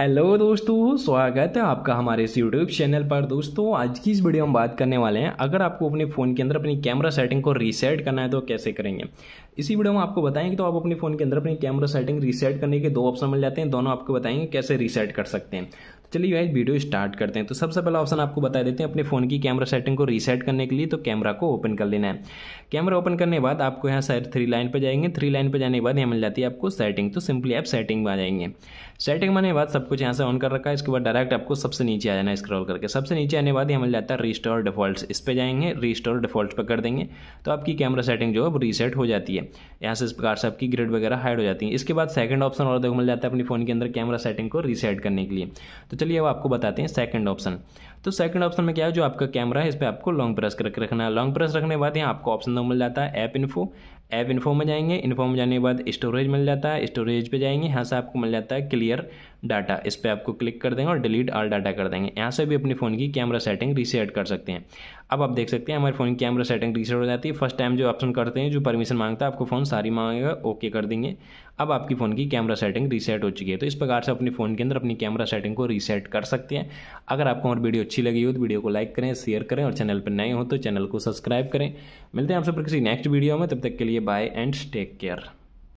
hello दोस्तों स्वागत है आपका हमारे इस यूट्यूब चैनल पर दोस्तों आज की इस वीडियो में बात करने वाले हैं अगर आपको अपने फ़ोन के अंदर अपनी कैमरा सेटिंग को रीसेट करना है तो कैसे करेंगे इसी वीडियो में आपको बताएंगे तो आप अपने फ़ोन के अंदर अपनी कैमरा सेटिंग रीसेट करने के दो ऑप्शन मिल जाते हैं दोनों आपको बताएंगे कैसे रीसेट कर सकते हैं तो चलिए गाइज वीडियो स्टार्ट करते हैं तो सबसे पहला ऑप्शन आपको बता देते हैं अपने फ़ोन की कैमरा सेटिंग को रीसेट करने के लिए तो कैमरा को ओपन कर लेना है कैमरा ओपन करने के बाद आपको यहाँ सर थ्री लाइन पर जाएंगे थ्री लाइन पर जाने के बाद यहाँ मिल जाती है आपको सेटिंग तो सिंपली आप सेटिंग में आ जाएंगे सेटिंग में आने के बाद सब कुछ यहाँ से ऑन कर रखा है इसके बाद डायरेक्ट आपको सबसे नीचे आ जाना है स्क्रॉल करके सबसे नीचे आने बाद ही हमें जाता है रिस्टोर डिफॉल्ट्स इस पर जाएंगे रिस्टोर डिफॉल्ट पर कर देंगे तो आपकी कैमरा सेटिंग जो है वो रीसेट हो जाती है यहाँ से इस प्रकार से आपकी ग्रिड वगैरह हाइड हो जाती है इसके बाद सेकंड ऑप्शन और देखो मिल जाता है अपनी फ़ोन के अंदर कैमरा सेटिंग को रीसेट करने के लिए तो चलिए अब आपको बताते हैं सेकंड ऑप्शन तो सेकंड ऑप्शन में क्या है जो आपका कैमरा है इस पर आपको लॉन्ग प्रेस करके रखना है लॉन्ग प्रेस रखने के बाद यहाँ आपको ऑप्शन नंबर मिल जाता है ऐप इन्फो ऐप इन्फो में जाएंगे इन्फो में जाने के बाद स्टोरेज मिल जाता है स्टोरेज पे जाएंगे यहाँ से आपको मिल जाता है क्लियर डाटा इस पर आपको क्लिक कर देंगे और डिलीट ऑल डाटा कर देंगे यहाँ से भी अपने फ़ोन की कैमरा सेटिंग रीसेट कर सकते हैं अब आप देख सकते हैं हमारे फ़ोन की कैमरा सेटिंग रीसेट हो जाती है फर्स्ट टाइम जो ऑप्शन करते हैं जो परमिशन मांगता है आपको फ़ोन सारी मांगेगा ओके कर देंगे अब आपकी फ़ोन की कैमरा सेटिंग रीसेट हो चुकी है तो इस प्रकार से अपने फ़ोन के अंदर अपनी कैमरा सेटिंग को रीसेट कर सकते हैं अगर आपको हमारी वीडियो अच्छी लगी हो तो वीडियो को लाइक करें शेयर करें और चैनल पर नए हो तो चैनल को सब्सक्राइब करें मिलते हैं आप सब किसी नेक्स्ट वीडियो में तब तक के लिए bye and take care